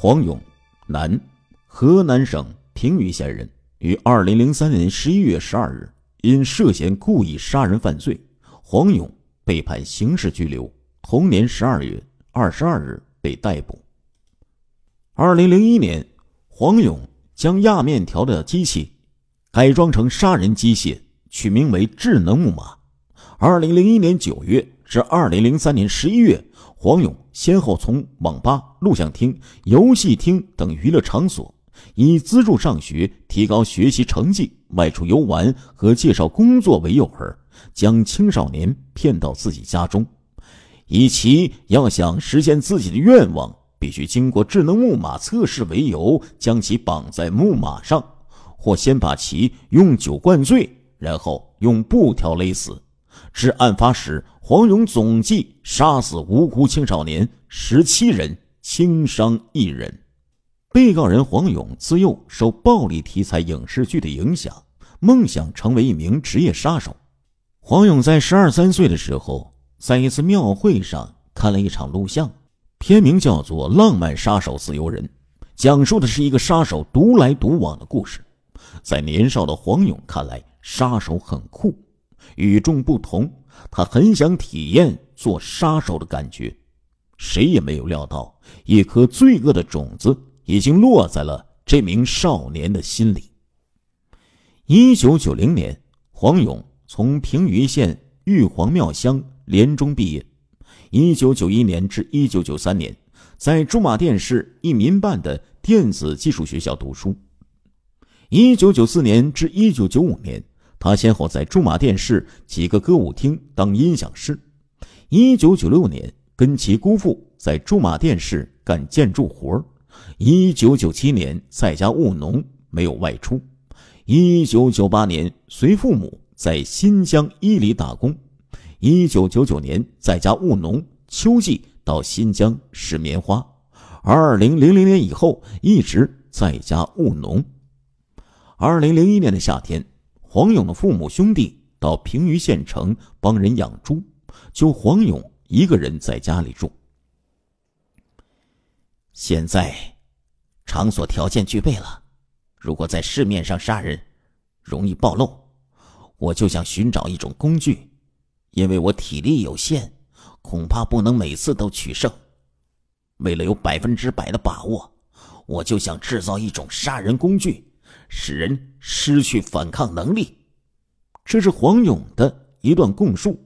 黄勇，男，河南省平舆县人。于二零零三年十一月十二日因涉嫌故意杀人犯罪，黄勇被判刑事拘留。同年十二月二十二日被逮捕。二零零一年，黄勇将压面条的机器改装成杀人机械，取名为“智能木马”。二零零一年九月。至二零零三年十一月，黄勇先后从网吧、录像厅、游戏厅等娱乐场所，以资助上学、提高学习成绩、外出游玩和介绍工作为诱饵，将青少年骗到自己家中，以其要想实现自己的愿望必须经过智能木马测试为由，将其绑在木马上，或先把其用酒灌醉，然后用布条勒死，至案发时。黄勇总计杀死无辜青少年十七人，轻伤一人。被告人黄勇自幼受暴力题材影视剧的影响，梦想成为一名职业杀手。黄勇在十二三岁的时候，在一次庙会上看了一场录像，片名叫做《浪漫杀手自由人》，讲述的是一个杀手独来独往的故事。在年少的黄勇看来，杀手很酷。与众不同，他很想体验做杀手的感觉。谁也没有料到，一颗罪恶的种子已经落在了这名少年的心里。一九九零年，黄勇从平舆县玉皇庙乡联中毕业。一九九一年至一九九三年，在驻马店市一民办的电子技术学校读书。一九九四年至一九九五年。他先后在驻马店市几个歌舞厅当音响师，一九九六年跟其姑父在驻马店市干建筑活一九九七年在家务农，没有外出，一九九八年随父母在新疆伊犁打工，一九九九年在家务农，秋季到新疆拾棉花，二零零零年以后一直在家务农，二零零一年的夏天。黄勇的父母兄弟到平舆县城帮人养猪，就黄勇一个人在家里住。现在，场所条件具备了，如果在市面上杀人，容易暴露，我就想寻找一种工具，因为我体力有限，恐怕不能每次都取胜。为了有百分之百的把握，我就想制造一种杀人工具。使人失去反抗能力，这是黄勇的一段供述。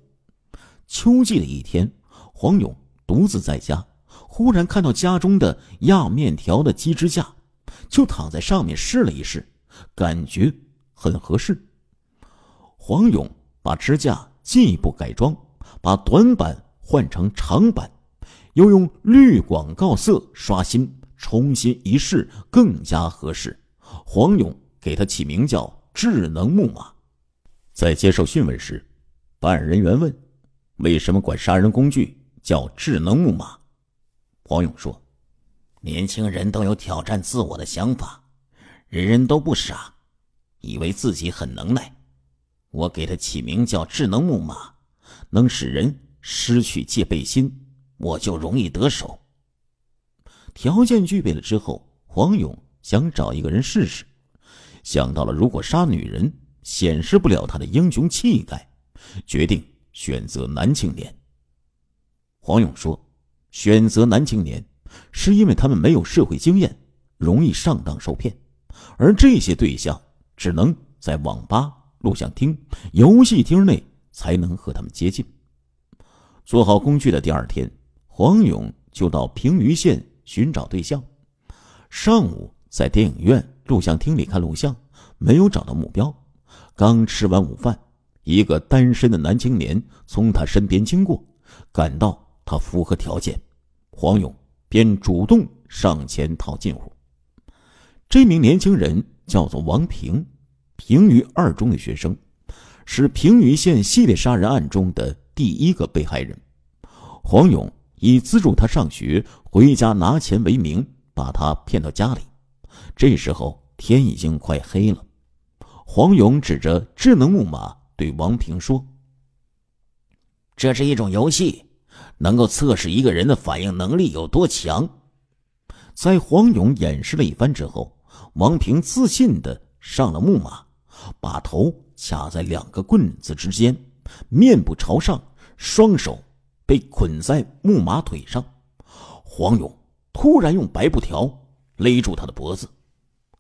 秋季的一天，黄勇独自在家，忽然看到家中的压面条的鸡支架，就躺在上面试了一试，感觉很合适。黄勇把支架进一步改装，把短板换成长板，又用绿广告色刷新，重新一试，更加合适。黄勇给他起名叫“智能木马”。在接受讯问时，办案人员问：“为什么管杀人工具叫智能木马？”黄勇说：“年轻人都有挑战自我的想法，人人都不傻，以为自己很能耐。我给他起名叫智能木马，能使人失去戒备心，我就容易得手。条件具备了之后，黄勇。”想找一个人试试，想到了如果杀女人显示不了他的英雄气概，决定选择男青年。黄勇说：“选择男青年，是因为他们没有社会经验，容易上当受骗，而这些对象只能在网吧、录像厅、游戏厅内才能和他们接近。”做好工具的第二天，黄勇就到平舆县寻找对象。上午。在电影院、录像厅里看录像，没有找到目标。刚吃完午饭，一个单身的男青年从他身边经过，感到他符合条件，黄勇便主动上前套近乎。这名年轻人叫做王平，平舆二中的学生，是平舆县系列杀人案中的第一个被害人。黄勇以资助他上学、回家拿钱为名，把他骗到家里。这时候天已经快黑了，黄勇指着智能木马对王平说：“这是一种游戏，能够测试一个人的反应能力有多强。”在黄勇演示了一番之后，王平自信的上了木马，把头卡在两个棍子之间，面部朝上，双手被捆在木马腿上。黄勇突然用白布条。勒住他的脖子，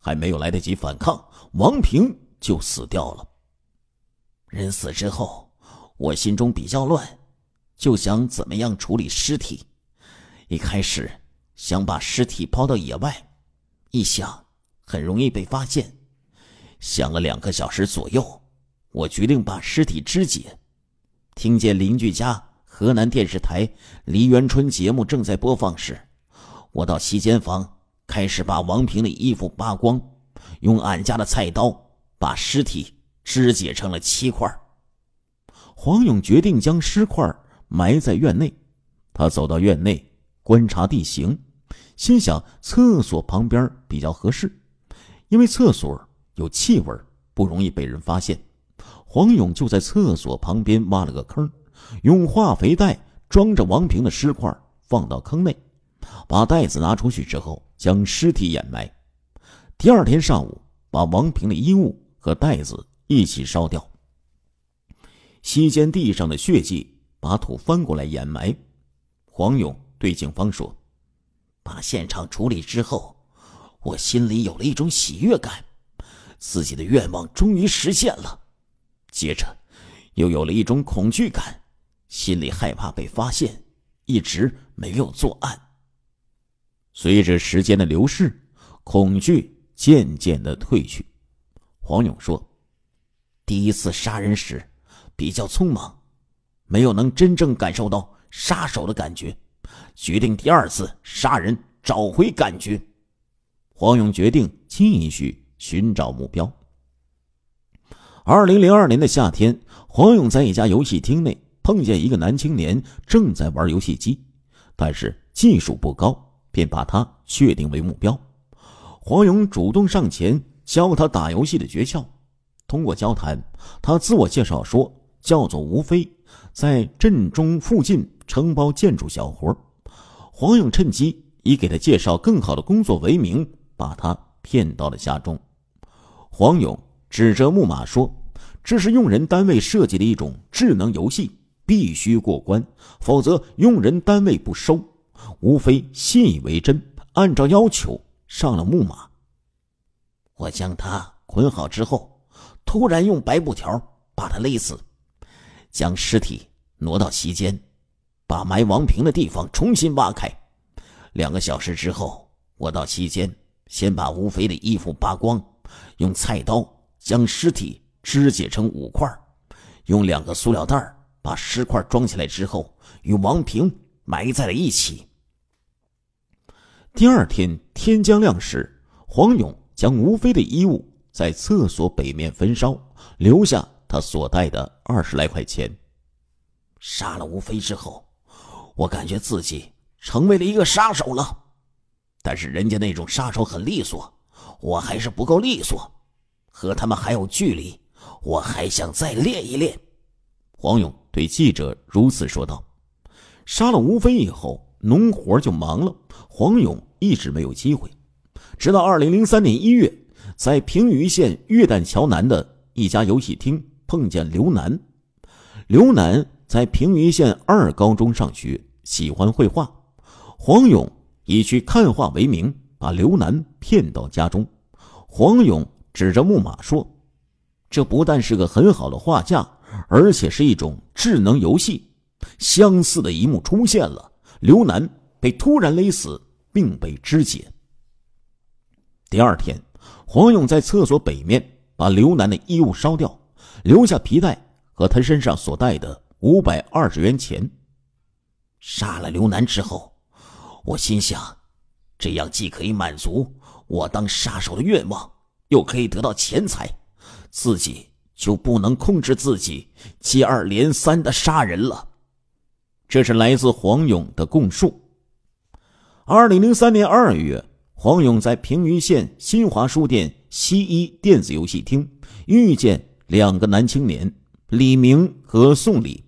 还没有来得及反抗，王平就死掉了。人死之后，我心中比较乱，就想怎么样处理尸体。一开始想把尸体抛到野外，一想很容易被发现。想了两个小时左右，我决定把尸体肢解。听见邻居家河南电视台梨园春节目正在播放时，我到西间房。开始把王平的衣服扒光，用俺家的菜刀把尸体肢解成了七块。黄勇决定将尸块埋在院内。他走到院内观察地形，心想厕所旁边比较合适，因为厕所有气味，不容易被人发现。黄勇就在厕所旁边挖了个坑，用化肥袋装着王平的尸块放到坑内。把袋子拿出去之后，将尸体掩埋。第二天上午，把王平的衣物和袋子一起烧掉。西间地上的血迹，把土翻过来掩埋。黄勇对警方说：“把现场处理之后，我心里有了一种喜悦感，自己的愿望终于实现了。接着，又有了一种恐惧感，心里害怕被发现，一直没有作案。”随着时间的流逝，恐惧渐渐的褪去。黄勇说：“第一次杀人时，比较匆忙，没有能真正感受到杀手的感觉。决定第二次杀人，找回感觉。”黄勇决定继续寻找目标。二零零二年的夏天，黄勇在一家游戏厅内碰见一个男青年正在玩游戏机，但是技术不高。便把他确定为目标，黄勇主动上前教他打游戏的诀窍。通过交谈，他自我介绍说叫做吴飞，在镇中附近承包建筑小活。黄勇趁机以给他介绍更好的工作为名，把他骗到了家中。黄勇指着木马说：“这是用人单位设计的一种智能游戏，必须过关，否则用人单位不收。”吴非信以为真，按照要求上了木马。我将他捆好之后，突然用白布条把他勒死，将尸体挪到席间，把埋王平的地方重新挖开。两个小时之后，我到席间，先把吴飞的衣服扒光，用菜刀将尸体肢解成五块，用两个塑料袋把尸块装起来之后，与王平埋在了一起。第二天天将亮时，黄勇将吴飞的衣物在厕所北面焚烧，留下他所带的二十来块钱。杀了吴飞之后，我感觉自己成为了一个杀手了，但是人家那种杀手很利索，我还是不够利索，和他们还有距离，我还想再练一练。黄勇对记者如此说道：“杀了吴飞以后。”农活就忙了，黄勇一直没有机会。直到二零零三年一月，在平舆县月旦桥南的一家游戏厅碰见刘楠。刘楠在平舆县二高中上学，喜欢绘画。黄勇以去看画为名，把刘楠骗到家中。黄勇指着木马说：“这不但是个很好的画架，而且是一种智能游戏。”相似的一幕出现了。刘楠被突然勒死，并被肢解。第二天，黄勇在厕所北面把刘楠的衣物烧掉，留下皮带和他身上所带的五百二十元钱。杀了刘楠之后，我心想，这样既可以满足我当杀手的愿望，又可以得到钱财，自己就不能控制自己，接二连三的杀人了。这是来自黄勇的供述。二零零三年二月，黄勇在平舆县新华书店西一电子游戏厅遇见两个男青年李明和宋礼，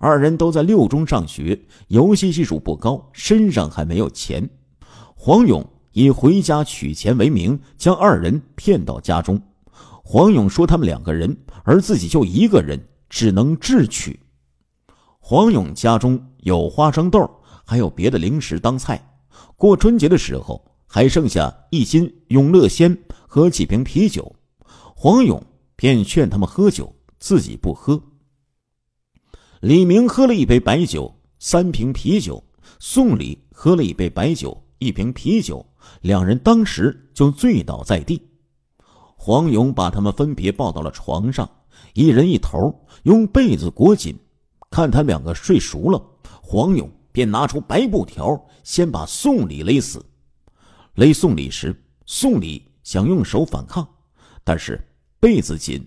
二人都在六中上学，游戏技术不高，身上还没有钱。黄勇以回家取钱为名，将二人骗到家中。黄勇说他们两个人，而自己就一个人，只能智取。黄勇家中有花生豆，还有别的零食当菜。过春节的时候还剩下一斤永乐鲜和几瓶啤酒，黄勇便劝他们喝酒，自己不喝。李明喝了一杯白酒，三瓶啤酒；宋礼喝了一杯白酒，一瓶啤酒。两人当时就醉倒在地，黄勇把他们分别抱到了床上，一人一头，用被子裹紧。看他两个睡熟了，黄勇便拿出白布条，先把宋礼勒死。勒宋礼时，宋礼想用手反抗，但是被子紧，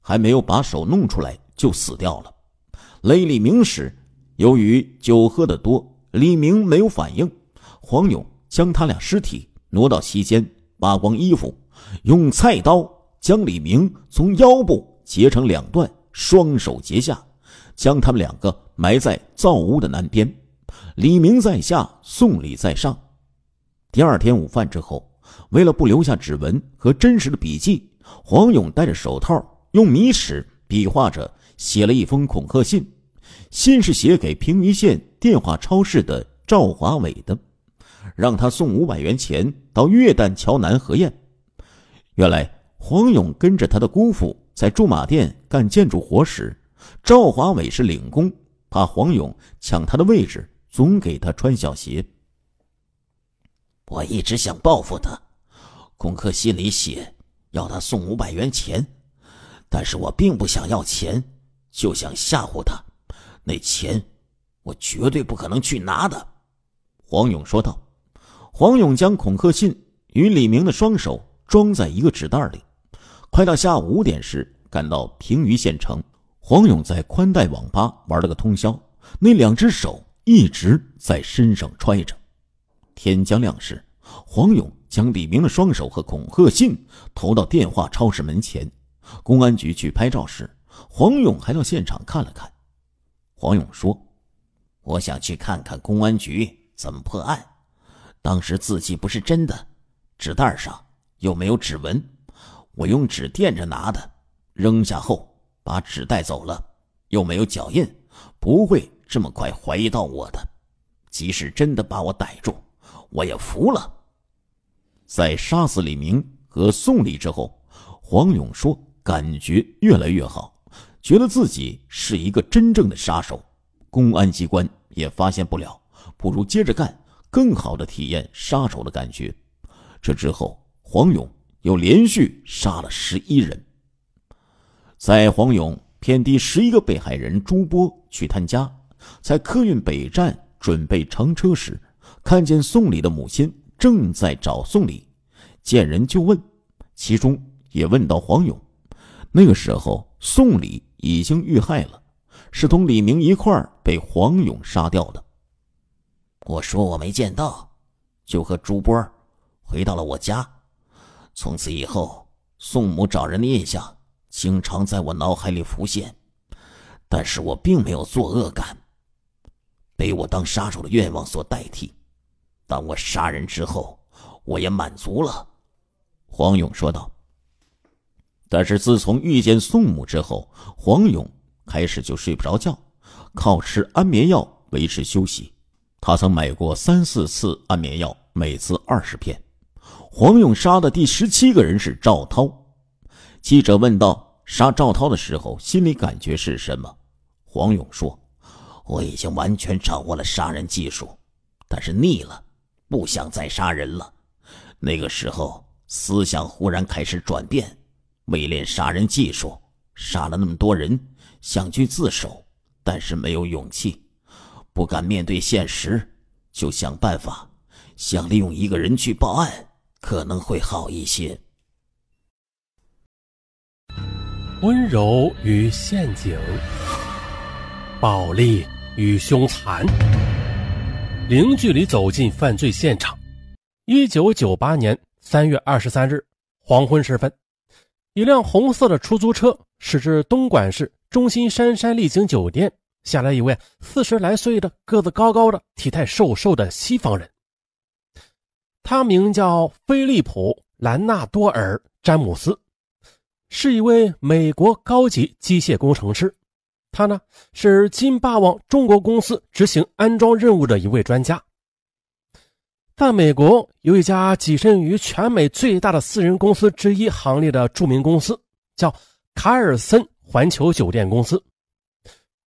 还没有把手弄出来就死掉了。勒李明时，由于酒喝得多，李明没有反应。黄勇将他俩尸体挪到席间，扒光衣服，用菜刀将李明从腰部截成两段，双手截下。将他们两个埋在灶屋的南边，李明在下，宋礼在上。第二天午饭之后，为了不留下指纹和真实的笔迹，黄勇戴着手套，用米尺比划着写了一封恐吓信。信是写给平舆县电话超市的赵华伟的，让他送五百元钱到月旦桥南河堰。原来黄勇跟着他的姑父在驻马店干建筑活时。赵华伟是领工，怕黄勇抢他的位置，总给他穿小鞋。我一直想报复他，恐吓信里写要他送五百元钱，但是我并不想要钱，就想吓唬他。那钱，我绝对不可能去拿的。”黄勇说道。黄勇将恐吓信与李明的双手装在一个纸袋里，快到下午五点时赶到平舆县城。黄勇在宽带网吧玩了个通宵，那两只手一直在身上揣着。天将亮时，黄勇将李明的双手和恐吓信投到电话超市门前。公安局去拍照时，黄勇还到现场看了看。黄勇说：“我想去看看公安局怎么破案。当时字迹不是真的，纸袋上又没有指纹，我用纸垫着拿的，扔下后。”把纸带走了，又没有脚印，不会这么快怀疑到我的。即使真的把我逮住，我也服了。在杀死李明和宋丽之后，黄勇说：“感觉越来越好，觉得自己是一个真正的杀手，公安机关也发现不了，不如接着干，更好的体验杀手的感觉。”这之后，黄勇又连续杀了十一人。在黄勇骗第十一个被害人朱波去他家，在客运北站准备乘车时，看见宋礼的母亲正在找宋礼，见人就问，其中也问到黄勇。那个时候，宋礼已经遇害了，是同李明一块儿被黄勇杀掉的。我说我没见到，就和朱波回到了我家，从此以后，宋母找人的印象。经常在我脑海里浮现，但是我并没有作恶感，被我当杀手的愿望所代替。当我杀人之后，我也满足了。”黄勇说道。但是自从遇见宋母之后，黄勇开始就睡不着觉，靠吃安眠药维持休息。他曾买过三四次安眠药，每次二十片。黄勇杀的第十七个人是赵涛。记者问道：“杀赵涛的时候，心里感觉是什么？”黄勇说：“我已经完全掌握了杀人技术，但是腻了，不想再杀人了。那个时候，思想忽然开始转变，未练杀人技术，杀了那么多人，想去自首，但是没有勇气，不敢面对现实，就想办法，想利用一个人去报案，可能会好一些。”温柔与陷阱，暴力与凶残，零距离走进犯罪现场。一九九八年三月二十三日黄昏时分，一辆红色的出租车驶至东莞市中心杉杉丽景酒店，下来一位四十来岁的、个子高高的、体态瘦瘦的西方人。他名叫菲利普·兰纳多尔·詹姆斯。是一位美国高级机械工程师，他呢是金霸王中国公司执行安装任务的一位专家。在美国有一家跻身于全美最大的私人公司之一行列的著名公司，叫卡尔森环球酒店公司，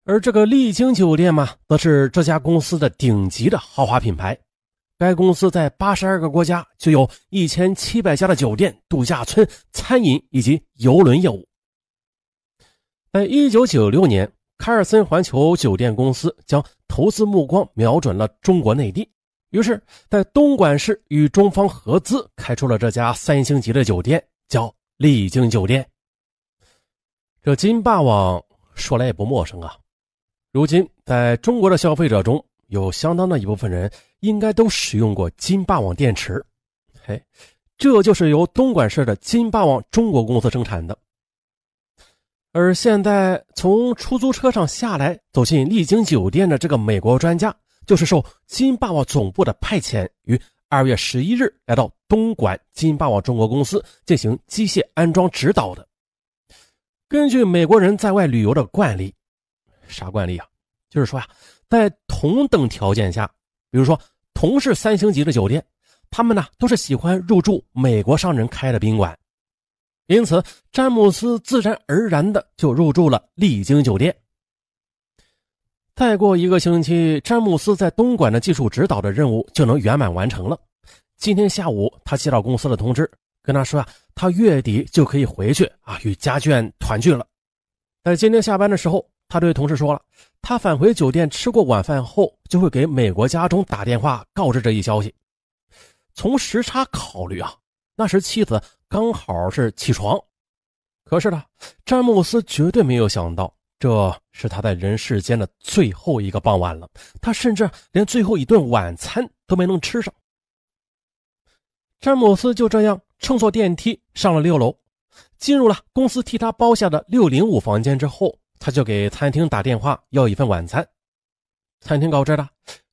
而这个丽晶酒店嘛，则是这家公司的顶级的豪华品牌。该公司在八十二个国家就有一千七百家的酒店、度假村、餐饮以及游轮业务。在一九九六年，凯尔森环球酒店公司将投资目光瞄准了中国内地，于是，在东莞市与中方合资开出了这家三星级的酒店，叫丽晶酒店。这金霸王说来也不陌生啊！如今，在中国的消费者中有相当的一部分人。应该都使用过金霸王电池，嘿，这就是由东莞市的金霸王中国公司生产的。而现在从出租车上下来，走进丽晶酒店的这个美国专家，就是受金霸王总部的派遣，于二月十一日来到东莞金霸王中国公司进行机械安装指导的。根据美国人在外旅游的惯例，啥惯例啊？就是说呀，在同等条件下。比如说，同是三星级的酒店，他们呢都是喜欢入住美国商人开的宾馆，因此詹姆斯自然而然的就入住了丽晶酒店。再过一个星期，詹姆斯在东莞的技术指导的任务就能圆满完成了。今天下午，他接到公司的通知，跟他说啊，他月底就可以回去啊，与家眷团聚了。在今天下班的时候。他对同事说了，他返回酒店吃过晚饭后，就会给美国家中打电话告知这一消息。从时差考虑啊，那时妻子刚好是起床。可是呢，詹姆斯绝对没有想到，这是他在人世间的最后一个傍晚了。他甚至连最后一顿晚餐都没能吃上。詹姆斯就这样乘坐电梯上了六楼，进入了公司替他包下的六零五房间之后。他就给餐厅打电话要一份晚餐，餐厅告知他，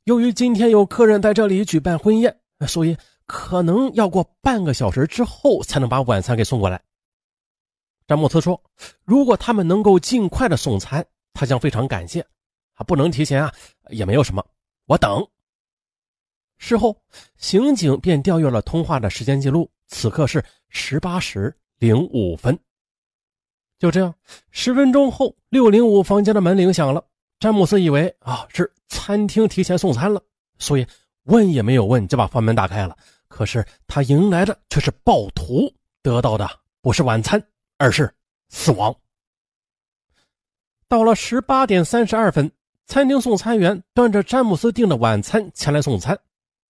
由于今天有客人在这里举办婚宴，所以可能要过半个小时之后才能把晚餐给送过来。詹姆斯说，如果他们能够尽快的送餐，他将非常感谢。啊，不能提前啊，也没有什么，我等。事后，刑警便调阅了通话的时间记录，此刻是十八时零五分。就这样，十分钟后，六零五房间的门铃响了。詹姆斯以为啊是餐厅提前送餐了，所以问也没有问，就把房门打开了。可是他迎来的却是暴徒，得到的不是晚餐，而是死亡。到了十八点三十二分，餐厅送餐员端着詹姆斯订的晚餐前来送餐，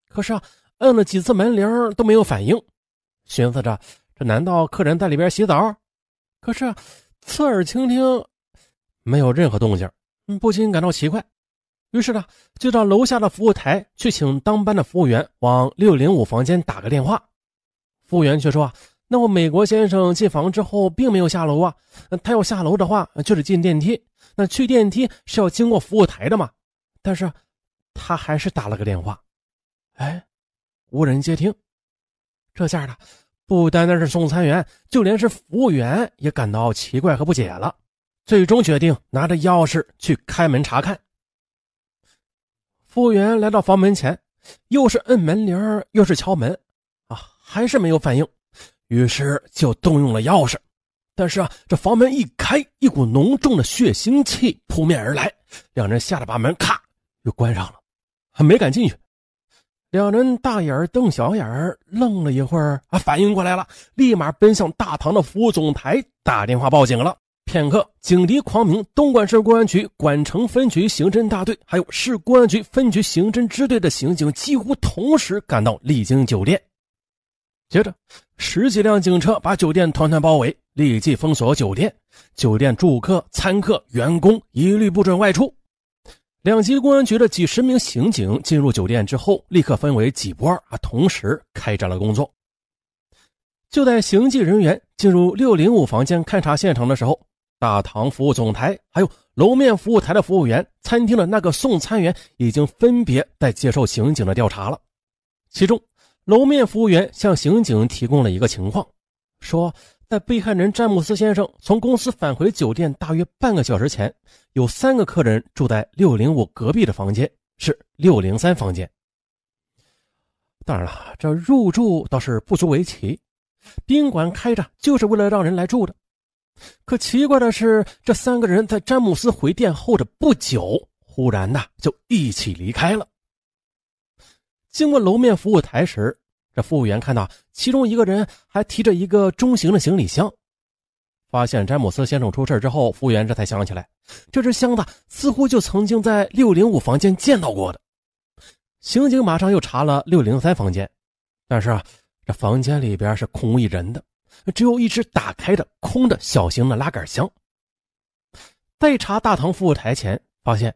可是啊，摁了几次门铃都没有反应，寻思着这难道客人在里边洗澡？可是，侧耳倾听，没有任何动静，不禁感到奇怪。于是呢，就到楼下的服务台去，请当班的服务员往六零五房间打个电话。服务员却说啊，那我美国先生进房之后，并没有下楼啊。他要下楼的话，就得进电梯。那去电梯是要经过服务台的嘛？但是，他还是打了个电话，哎，无人接听。这下呢？不单单是送餐员，就连是服务员也感到奇怪和不解了。最终决定拿着钥匙去开门查看。服务员来到房门前，又是摁门铃又是敲门，啊，还是没有反应。于是就动用了钥匙。但是啊，这房门一开，一股浓重的血腥气扑面而来，两人吓得把门咔又关上了，还没敢进去。两人大眼瞪小眼儿，愣了一会儿，啊，反应过来了，立马奔向大堂的服务总台，打电话报警了。片刻，警笛狂鸣，东莞市公安局莞城分局刑侦大队，还有市公安局分局刑侦支队的刑警几乎同时赶到丽晶酒店。接着，十几辆警车把酒店团团包围，立即封锁酒店，酒店住客、餐客、员工一律不准外出。两级公安局的几十名刑警进入酒店之后，立刻分为几波啊，同时开展了工作。就在刑警人员进入六零五房间勘查现场的时候，大堂服务总台还有楼面服务台的服务员、餐厅的那个送餐员已经分别在接受刑警的调查了。其中，楼面服务员向刑警提供了一个情况，说。在被害人詹姆斯先生从公司返回酒店大约半个小时前，有三个客人住在六零五隔壁的房间，是六零三房间。当然了，这入住倒是不足为奇，宾馆开着就是为了让人来住的。可奇怪的是，这三个人在詹姆斯回店后的不久，忽然呐就一起离开了。经过楼面服务台时。这服务员看到其中一个人还提着一个中型的行李箱，发现詹姆斯先生出事之后，服务员这才想起来，这只箱子似乎就曾经在六零五房间见到过的。刑警马上又查了六零三房间，但是啊，这房间里边是空无一人的，只有一只打开的空的小型的拉杆箱。再查大堂服务台前，发现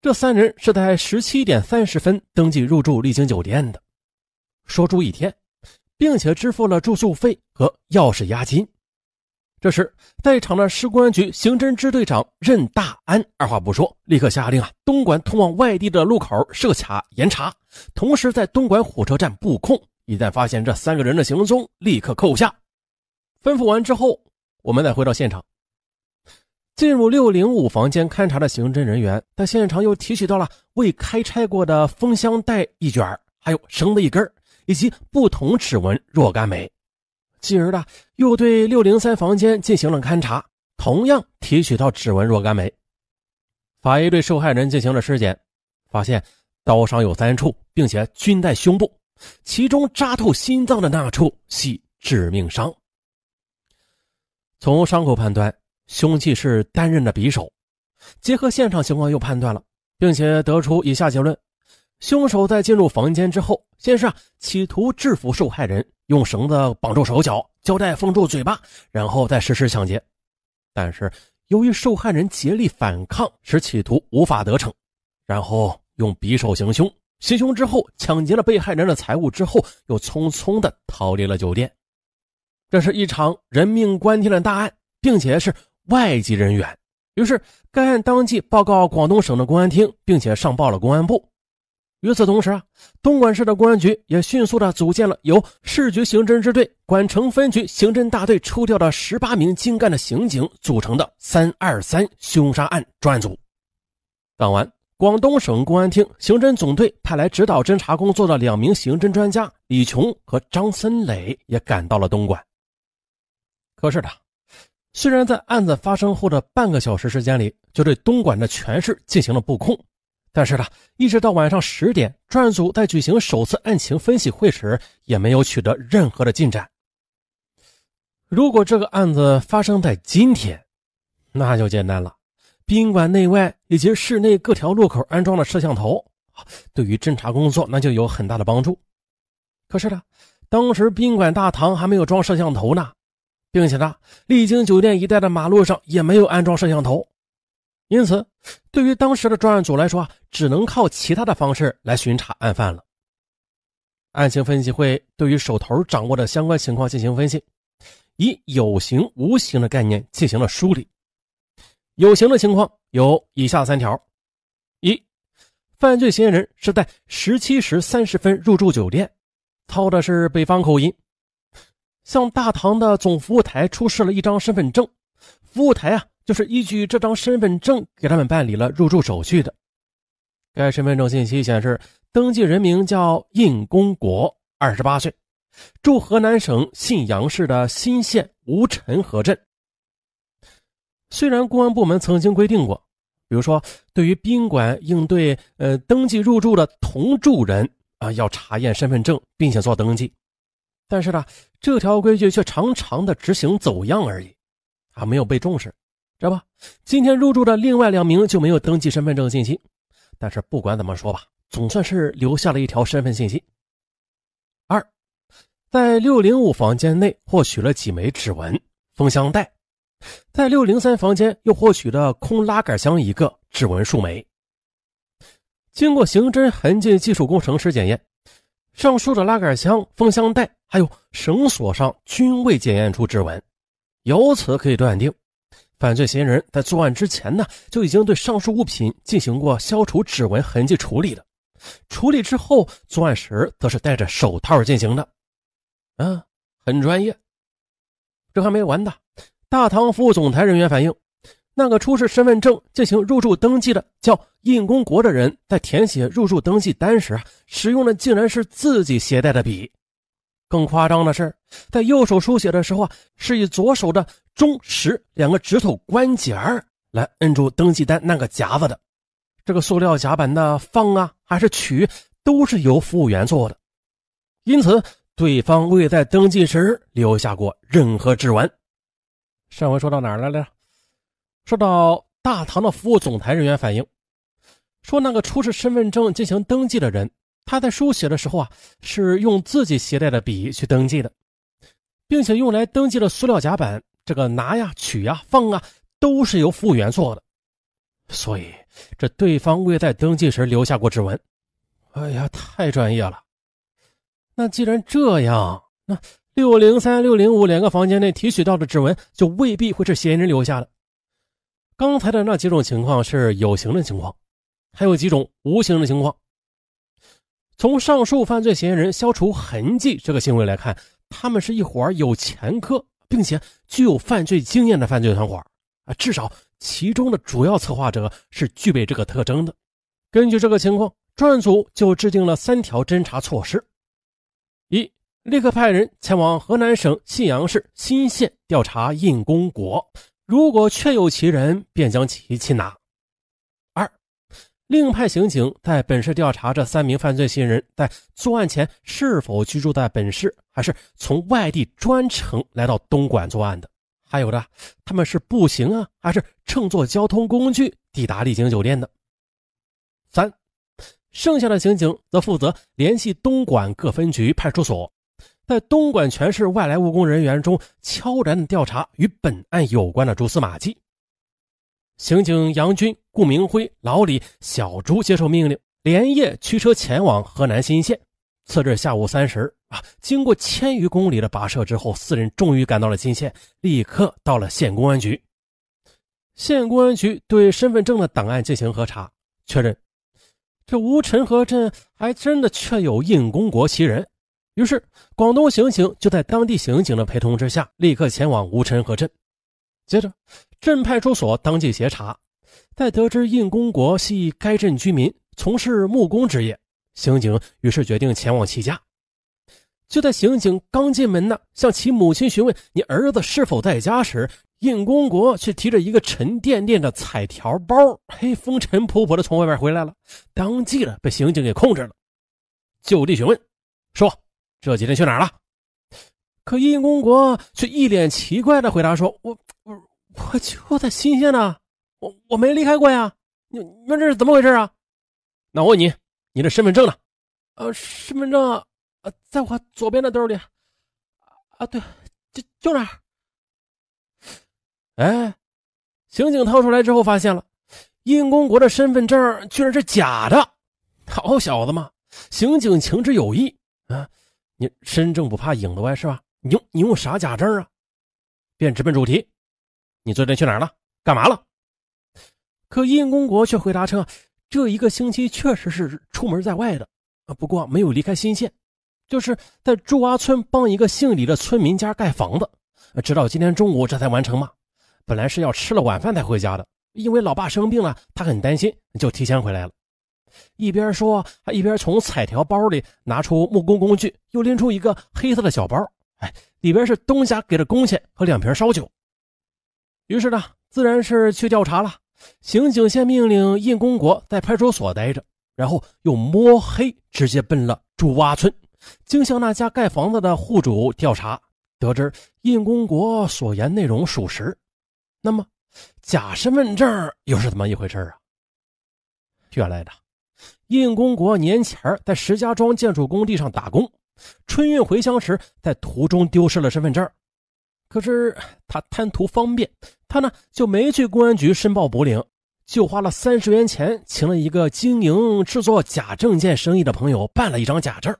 这三人是在十七点三十分登记入住丽晶酒店的。说住一天，并且支付了住宿费和钥匙押金。这时，在场的市公安局刑侦支队长任大安二话不说，立刻下令：啊，东莞通往外地的路口设卡严查，同时在东莞火车站布控，一旦发现这三个人的行踪，立刻扣下。吩咐完之后，我们再回到现场，进入六零五房间勘查的刑侦人员，在现场又提取到了未开拆过的封箱袋一卷，还有绳子一根。以及不同指纹若干枚，继而呢又对六零三房间进行了勘查，同样提取到指纹若干枚。法医对受害人进行了尸检，发现刀伤有三处，并且均在胸部，其中扎透心脏的那处系致命伤。从伤口判断，凶器是单刃的匕首，结合现场情况又判断了，并且得出以下结论。凶手在进入房间之后，先是啊企图制服受害人，用绳子绑住手脚，胶带封住嘴巴，然后再实施抢劫。但是由于受害人竭力反抗，使企图无法得逞。然后用匕首行凶，行凶之后抢劫了被害人的财物之后，又匆匆的逃离了酒店。这是一场人命关天的大案，并且是外籍人员。于是该案当即报告广东省的公安厅，并且上报了公安部。与此同时啊，东莞市的公安局也迅速的组建了由市局刑侦支队、管城分局刑侦大队抽调的十八名精干的刑警组成的“三二三”凶杀案专案组。当晚，广东省公安厅刑侦总队派来指导侦查工作的两名刑侦专家李琼和张森磊也赶到了东莞。可是的，虽然在案子发生后的半个小时时间里，就对东莞的全市进行了布控。但是呢，一直到晚上十点，专案组在举行首次案情分析会时，也没有取得任何的进展。如果这个案子发生在今天，那就简单了，宾馆内外以及室内各条路口安装的摄像头，对于侦查工作那就有很大的帮助。可是呢，当时宾馆大堂还没有装摄像头呢，并且呢，丽晶酒店一带的马路上也没有安装摄像头。因此，对于当时的专案组来说，只能靠其他的方式来巡查案犯了。案情分析会对于手头掌握的相关情况进行分析，以有形无形的概念进行了梳理。有形的情况有以下三条：一，犯罪嫌疑人是在十七时三十分入住酒店，操的是北方口音，向大堂的总服务台出示了一张身份证。服务台啊。就是依据这张身份证给他们办理了入住手续的。该身份证信息显示，登记人名叫印公国，二十八岁，住河南省信阳市的新县吴陈河镇。虽然公安部门曾经规定过，比如说对于宾馆应对呃登记入住的同住人啊要查验身份证，并且做登记，但是呢，这条规矩却常常的执行走样而已，啊，没有被重视。知道吧？今天入住的另外两名就没有登记身份证信息，但是不管怎么说吧，总算是留下了一条身份信息。二，在六零五房间内获取了几枚指纹封箱袋，在六零三房间又获取了空拉杆箱一个，指纹数枚。经过刑侦痕迹技术工程师检验，上述的拉杆箱、封箱袋还有绳索上均未检验出指纹，由此可以断定。犯罪嫌疑人在作案之前呢，就已经对上述物品进行过消除指纹痕迹处理了。处理之后，作案时则是戴着手套进行的，啊，很专业。这还没完呢。大唐服务总台人员反映，那个出示身份证进行入住登记的叫印公国的人，在填写入住登记单时，使用的竟然是自己携带的笔。更夸张的是，在右手书写的时候啊，是以左手的中、食两个指头关节儿来摁住登记单那个夹子的。这个塑料夹板的放啊，还是取，都是由服务员做的。因此，对方未在登记时留下过任何指纹。上回说到哪儿来了？说到大堂的服务总台人员反映，说那个出示身份证进行登记的人。他在书写的时候啊，是用自己携带的笔去登记的，并且用来登记的塑料夹板，这个拿呀、取呀、放啊，都是由服务员做的。所以，这对方未在登记时留下过指纹。哎呀，太专业了！那既然这样，那六零三、六零五两个房间内提取到的指纹就未必会是嫌疑人留下的。刚才的那几种情况是有形的情况，还有几种无形的情况。从上述犯罪嫌疑人消除痕迹这个行为来看，他们是一伙有前科并且具有犯罪经验的犯罪团伙啊，至少其中的主要策划者是具备这个特征的。根据这个情况，专案组就制定了三条侦查措施：一，立刻派人前往河南省信阳市新县调查印公国，如果确有其人，便将其擒拿。另派刑警在本市调查这三名犯罪嫌疑人在作案前是否居住在本市，还是从外地专程来到东莞作案的；还有的，他们是步行啊，还是乘坐交通工具抵达丽景酒店的？三，剩下的刑警则负责联系东莞各分局派出所，在东莞全市外来务工人员中悄然调查与本案有关的蛛丝马迹。刑警杨军、顾明辉、老李、小朱接受命令，连夜驱车前往河南新县。次日下午三时啊，经过千余公里的跋涉之后，四人终于赶到了新县，立刻到了县公安局。县公安局对身份证的档案进行核查，确认这吴陈河镇还真的确有印公国旗人。于是，广东刑警就在当地刑警的陪同之下，立刻前往吴陈河镇。接着，镇派出所当即协查，在得知印公国系该镇居民，从事木工职业，刑警于是决定前往其家。就在刑警刚进门呢，向其母亲询问“你儿子是否在家”时，印公国却提着一个沉甸甸的彩条包，嘿，风尘仆仆的从外面回来了，当即呢被刑警给控制了，就地询问，说：“这几天去哪儿了？”可印公国却一脸奇怪的回答说：“我，我我就在新县呢，我我没离开过呀。你你们这是怎么回事啊？那我问你，你的身份证呢？呃，身份证呃，在我左边的兜里。啊，对，就就那。哎，刑警掏出来之后，发现了印公国的身份证居然是假的。好小子嘛，刑警情之有意啊，你身正不怕影子歪是吧？”你用你用啥假证啊？便直奔主题，你昨天去哪儿了？干嘛了？可印公国却回答称，这一个星期确实是出门在外的，啊，不过没有离开新县，就是在朱洼村帮一个姓李的村民家盖房子，直到今天中午这才完成嘛。本来是要吃了晚饭才回家的，因为老爸生病了，他很担心，就提前回来了。一边说，一边从彩条包里拿出木工工具，又拎出一个黑色的小包。哎，里边是东家给的工钱和两瓶烧酒。于是呢，自然是去调查了。刑警先命令印公国在派出所待着，然后又摸黑直接奔了朱洼村，经向那家盖房子的户主调查，得知印公国所言内容属实。那么，假身份证又是怎么一回事啊？原来，的印公国年前在石家庄建筑工地上打工。春运回乡时，在途中丢失了身份证可是他贪图方便，他呢就没去公安局申报补领，就花了三十元钱请了一个经营制作假证件生意的朋友办了一张假证。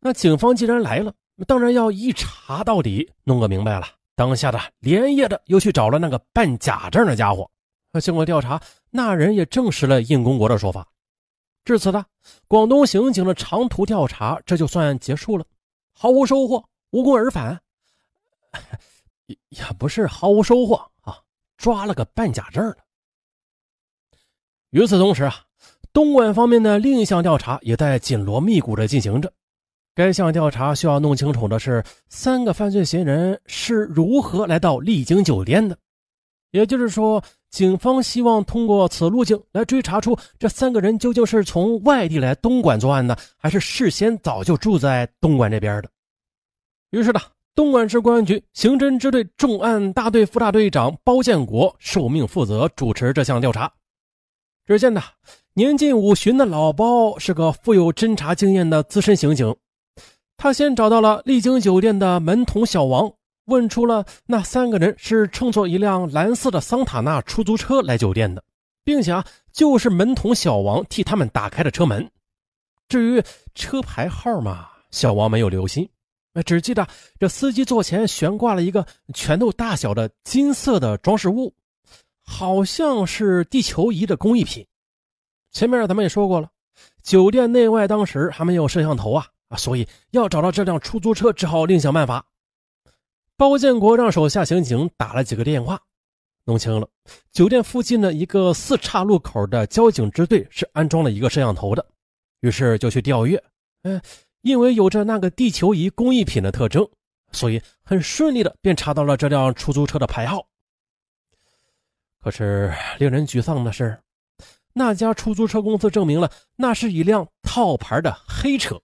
那警方既然来了，当然要一查到底，弄个明白了。当下的连夜的又去找了那个办假证的家伙，经过调查，那人也证实了印公国的说法。至此呢，广东刑警的长途调查这就算结束了，毫无收获，无功而返。也也不是毫无收获啊，抓了个办假证的。与此同时啊，东莞方面的另一项调查也在紧锣密鼓的进行着。该项调查需要弄清楚的是，三个犯罪嫌疑人是如何来到丽晶酒店的。也就是说，警方希望通过此路径来追查出这三个人究竟是从外地来东莞作案的，还是事先早就住在东莞这边的。于是呢，东莞市公安局刑侦支队重案大队副大队长包建国受命负责主持这项调查。只见呢，年近五旬的老包是个富有侦查经验的资深刑警，他先找到了丽晶酒店的门童小王。问出了那三个人是乘坐一辆蓝色的桑塔纳出租车来酒店的，并且啊，就是门童小王替他们打开的车门。至于车牌号嘛，小王没有留心，只记得这司机座前悬挂了一个拳头大小的金色的装饰物，好像是地球仪的工艺品。前面咱们也说过了，酒店内外当时还没有摄像头啊啊，所以要找到这辆出租车，只好另想办法。包建国让手下刑警打了几个电话，弄清了酒店附近的一个四岔路口的交警支队是安装了一个摄像头的，于是就去调阅。哎，因为有着那个地球仪工艺品的特征，所以很顺利的便查到了这辆出租车的牌号。可是令人沮丧的是，那家出租车公司证明了那是一辆套牌的黑车。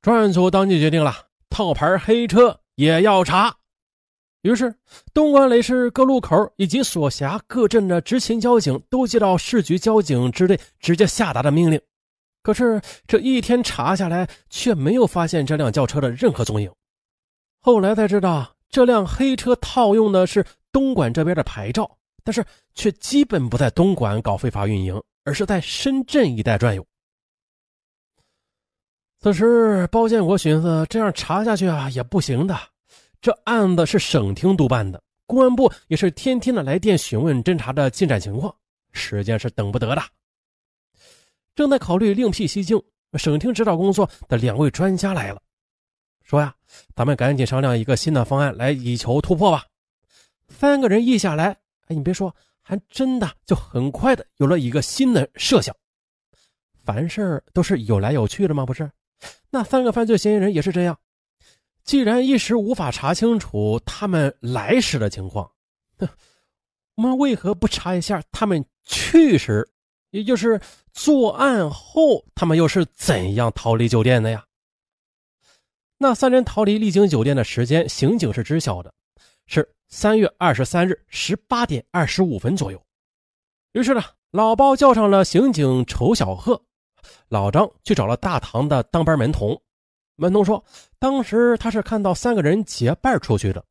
专案组当即决定了。套牌黑车也要查，于是东莞雷市各路口以及所辖各镇的执勤交警都接到市局交警支队直接下达的命令。可是这一天查下来，却没有发现这辆轿车的任何踪影。后来才知道，这辆黑车套用的是东莞这边的牌照，但是却基本不在东莞搞非法运营，而是在深圳一带转悠。此时，包建国寻思，这样查下去啊，也不行的。这案子是省厅督办的，公安部也是天天的来电询问侦查的进展情况，时间是等不得的。正在考虑另辟蹊径，省厅指导工作的两位专家来了，说呀，咱们赶紧商量一个新的方案来，以求突破吧。三个人一下来，哎，你别说，还真的就很快的有了一个新的设想。凡事都是有来有去的吗？不是。那三个犯罪嫌疑人也是这样。既然一时无法查清楚他们来时的情况，我们为何不查一下他们去时？也就是作案后，他们又是怎样逃离酒店的呀？那三人逃离丽晶酒店的时间，刑警是知晓的，是三月二十三日十八点二十五分左右。于是呢，老包叫上了刑警仇小贺。老张去找了大堂的当班门童，门童说，当时他是看到三个人结伴出去的，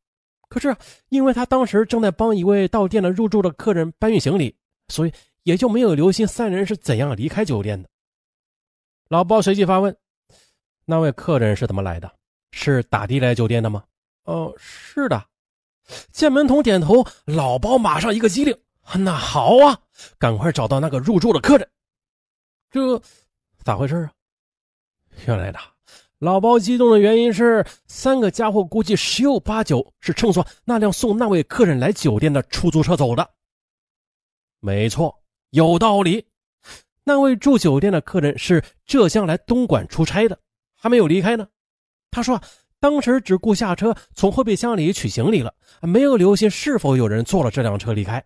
可是因为他当时正在帮一位到店的入住的客人搬运行李，所以也就没有留心三人是怎样离开酒店的。老包随即发问：“那位客人是怎么来的？是打的来酒店的吗？”“哦，是的。”见门童点头，老包马上一个机灵：“那好啊，赶快找到那个入住的客人。”这。咋回事啊？原来呢，老包激动的原因是，三个家伙估计十有八九是乘坐那辆送那位客人来酒店的出租车走的。没错，有道理。那位住酒店的客人是浙江来东莞出差的，还没有离开呢。他说，当时只顾下车从后备箱里取行李了，没有留心是否有人坐了这辆车离开。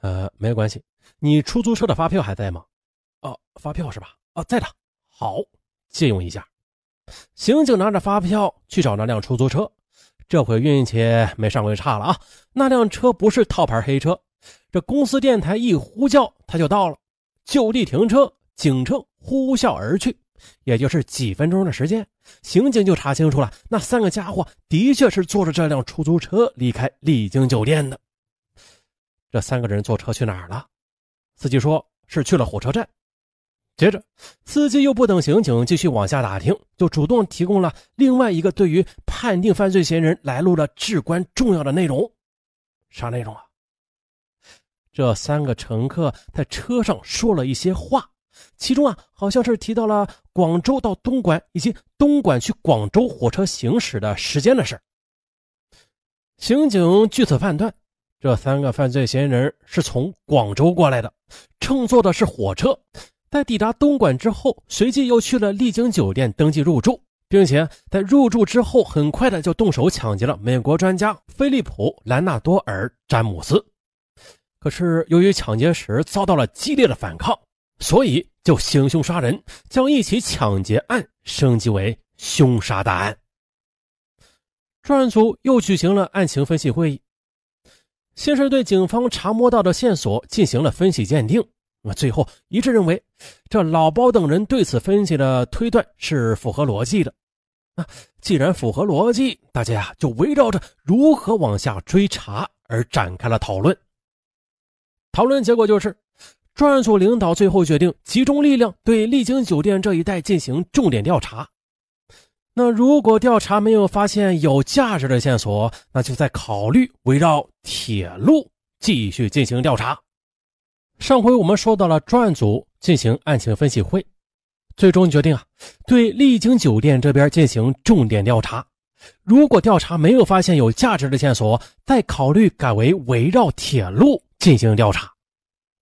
呃，没有关系，你出租车的发票还在吗？哦，发票是吧？哦，在的，好，借用一下。刑警拿着发票去找那辆出租车，这回运气没上回差了啊！那辆车不是套牌黑车，这公司电台一呼叫，他就到了，就地停车，警车呼啸而去，也就是几分钟的时间，刑警就查清楚了，那三个家伙的确是坐着这辆出租车离开丽晶酒店的。这三个人坐车去哪儿了？司机说是去了火车站。接着，司机又不等刑警继续往下打听，就主动提供了另外一个对于判定犯罪嫌疑人来路的至关重要的内容。啥内容啊？这三个乘客在车上说了一些话，其中啊好像是提到了广州到东莞以及东莞去广州火车行驶的时间的事刑警据此判断，这三个犯罪嫌疑人是从广州过来的，乘坐的是火车。在抵达东莞之后，随即又去了丽晶酒店登记入住，并且在入住之后，很快的就动手抢劫了美国专家菲利普·兰纳多尔·詹姆斯。可是由于抢劫时遭到了激烈的反抗，所以就行凶杀人，将一起抢劫案升级为凶杀大案。专案组又举行了案情分析会议，先是对警方查摸到的线索进行了分析鉴定。那最后一致认为，这老包等人对此分析的推断是符合逻辑的。啊，既然符合逻辑，大家呀就围绕着如何往下追查而展开了讨论。讨论结果就是，专案组领导最后决定集中力量对丽晶酒店这一带进行重点调查。那如果调查没有发现有价值的线索，那就再考虑围绕铁路继续进行调查。上回我们说到了专案组进行案情分析会，最终决定啊，对丽晶酒店这边进行重点调查。如果调查没有发现有价值的线索，再考虑改为围绕铁路进行调查。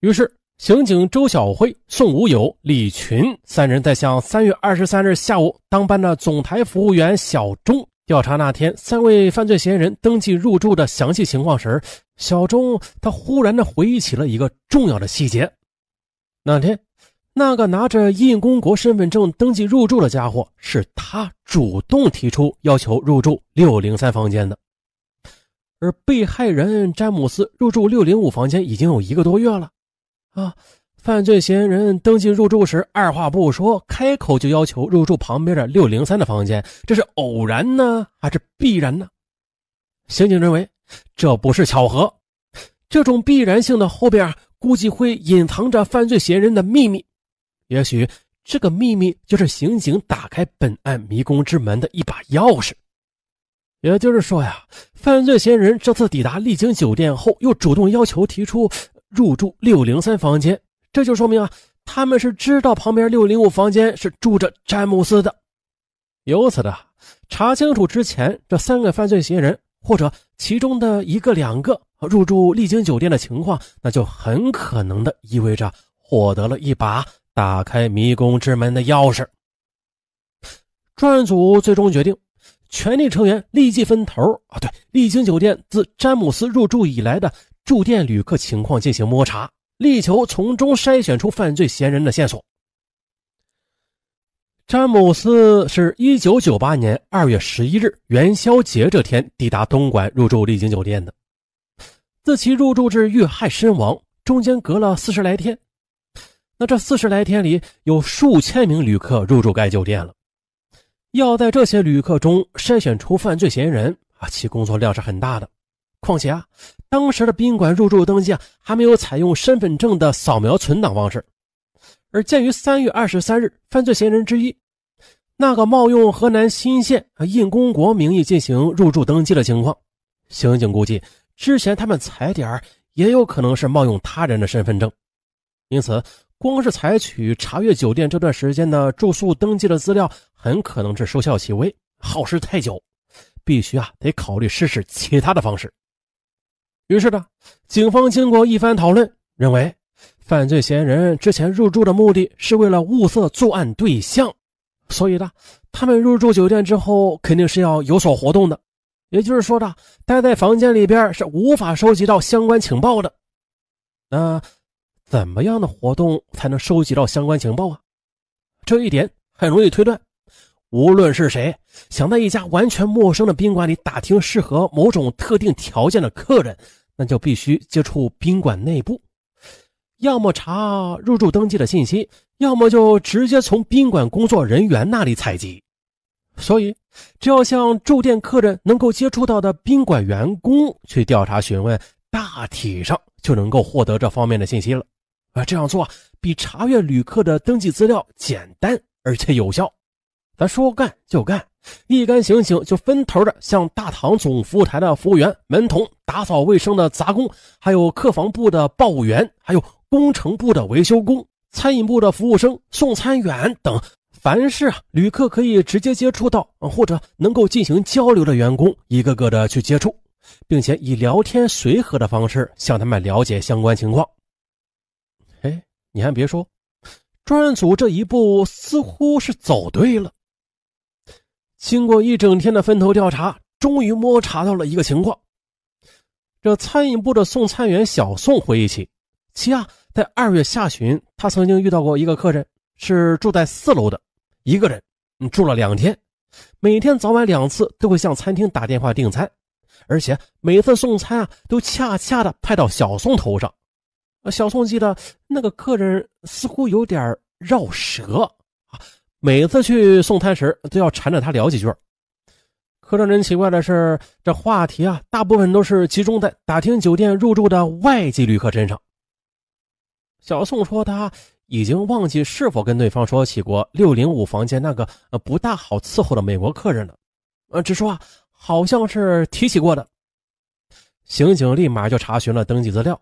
于是，刑警周小辉、宋无友、李群三人在向三月二十三日下午当班的总台服务员小钟。调查那天，三位犯罪嫌疑人登记入住的详细情况时，小钟他忽然的回忆起了一个重要的细节。那天，那个拿着印公国身份证登记入住的家伙，是他主动提出要求入住六零三房间的，而被害人詹姆斯入住六零五房间已经有一个多月了啊。犯罪嫌疑人登记入住时，二话不说，开口就要求入住旁边的六零三的房间。这是偶然呢，还是必然呢？刑警认为这不是巧合，这种必然性的后边估计会隐藏着犯罪嫌疑人的秘密。也许这个秘密就是刑警打开本案迷宫之门的一把钥匙。也就是说呀，犯罪嫌疑人这次抵达丽晶酒店后，又主动要求提出入住六零三房间。这就说明啊，他们是知道旁边六零五房间是住着詹姆斯的。由此的查清楚之前这三个犯罪嫌疑人或者其中的一个、两个入住丽晶酒店的情况，那就很可能的意味着获得了一把打开迷宫之门的钥匙。专案组最终决定，全体成员立即分头啊，对丽晶酒店自詹姆斯入住以来的住店旅客情况进行摸查。力求从中筛选出犯罪嫌疑人的线索。詹姆斯是一九九八年二月十一日元宵节这天抵达东莞入住丽景酒店的。自其入住至遇害身亡，中间隔了四十来天。那这四十来天里，有数千名旅客入住该酒店了。要在这些旅客中筛选出犯罪嫌疑人啊，其工作量是很大的。况且啊。当时的宾馆入住登记啊，还没有采用身份证的扫描存档方式。而鉴于三月二十三日犯罪嫌疑人之一那个冒用河南新县啊印公国名义进行入住登记的情况，刑警估计之前他们踩点也有可能是冒用他人的身份证。因此，光是采取查阅酒店这段时间的住宿登记的资料，很可能是收效其微，耗时太久。必须啊，得考虑试试其他的方式。于是呢，警方经过一番讨论，认为犯罪嫌疑人之前入住的目的是为了物色作案对象，所以呢，他们入住酒店之后肯定是要有所活动的。也就是说呢，待在房间里边是无法收集到相关情报的。那怎么样的活动才能收集到相关情报啊？这一点很容易推断，无论是谁想在一家完全陌生的宾馆里打听适合某种特定条件的客人。那就必须接触宾馆内部，要么查入住登记的信息，要么就直接从宾馆工作人员那里采集。所以，只要向住店客人能够接触到的宾馆员工去调查询问，大体上就能够获得这方面的信息了。啊，这样做比查阅旅客的登记资料简单而且有效。咱说干就干。一干刑警就分头的向大堂总服务台的服务员、门童、打扫卫生的杂工，还有客房部的报务员，还有工程部的维修工、餐饮部的服务生、送餐员等，凡是啊旅客可以直接接触到或者能够进行交流的员工，一个个的去接触，并且以聊天随和的方式向他们了解相关情况。哎，你还别说，专案组这一步似乎是走对了。经过一整天的分头调查，终于摸查到了一个情况。这餐饮部的送餐员小宋回忆起，其啊，在二月下旬，他曾经遇到过一个客人，是住在四楼的一个人，住了两天，每天早晚两次都会向餐厅打电话订餐，而且每次送餐啊，都恰恰的派到小宋头上。小宋记得那个客人似乎有点绕舌。每次去送餐时都要缠着他聊几句。可让人奇怪的是，这话题啊，大部分都是集中在打听酒店入住的外籍旅客身上。小宋说他已经忘记是否跟对方说起过六零五房间那个不大好伺候的美国客人了，呃，只说啊好像是提起过的。刑警立马就查询了登记资料，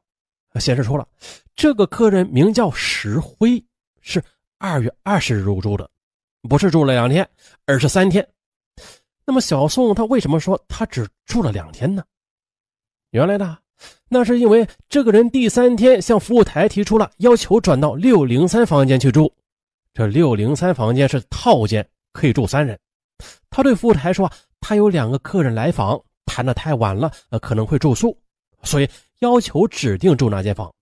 显示出了这个客人名叫石辉，是二月二十日入住的。不是住了两天，而是三天。那么小宋他为什么说他只住了两天呢？原来的那是因为这个人第三天向服务台提出了要求转到六零三房间去住。这六零三房间是套间，可以住三人。他对服务台说，他有两个客人来访，谈的太晚了，呃，可能会住宿，所以要求指定住那间房。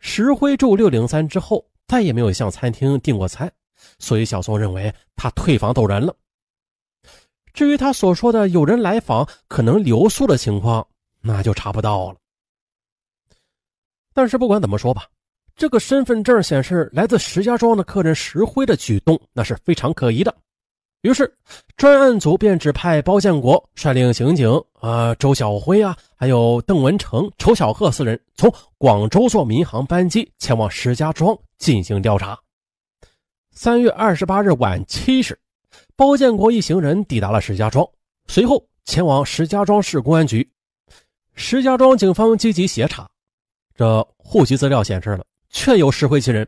石灰住六零三之后，再也没有向餐厅订过餐。所以，小宋认为他退房走人了。至于他所说的有人来访可能留宿的情况，那就查不到了。但是不管怎么说吧，这个身份证显示来自石家庄的客人石辉的举动，那是非常可疑的。于是，专案组便指派包建国率领刑警啊周小辉啊，还有邓文成、仇小贺四人，从广州坐民航班机前往石家庄进行调查。三月二十八日晚七时，包建国一行人抵达了石家庄，随后前往石家庄市公安局。石家庄警方积极协查，这户籍资料显示了，确有石灰其人。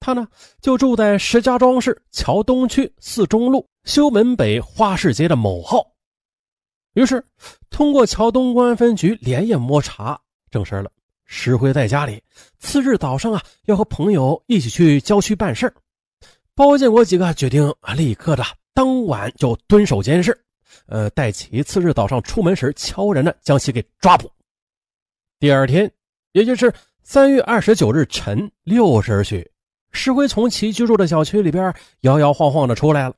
他呢就住在石家庄市桥东区四中路修门北花市街的某号。于是通过桥东公安分局连夜摸查，证实了石灰在家里。次日早上啊，要和朋友一起去郊区办事儿。包建国几个决定立刻的当晚就蹲守监视，呃，待其次日早上出门时，悄然的将其给抓捕。第二天，也就是三月二十九日晨六时许，石辉从其居住的小区里边摇摇晃晃的出来了。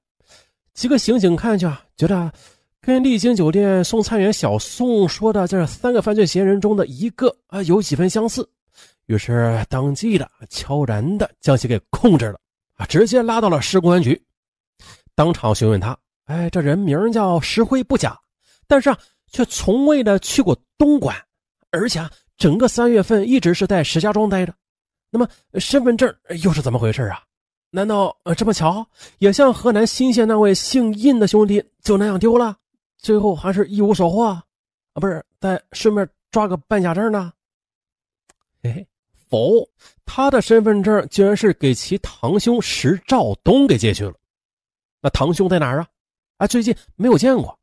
几个刑警看去，啊，觉得跟丽晶酒店送餐员小宋说的这三个犯罪嫌疑人中的一个啊有几分相似，于是当即的悄然的将其给控制了。啊！直接拉到了市公安局，当场询问他：“哎，这人名叫石辉不假，但是啊，却从未的去过东莞，而且啊，整个三月份一直是在石家庄待着。那么身份证又是怎么回事啊？难道呃这么巧，也像河南新县那位姓印的兄弟，就那样丢了？最后还是一无所获啊？不是再顺便抓个办假证呢？嘿。否，他的身份证竟然是给其堂兄石兆东给借去了。那堂兄在哪儿啊？啊，最近没有见过。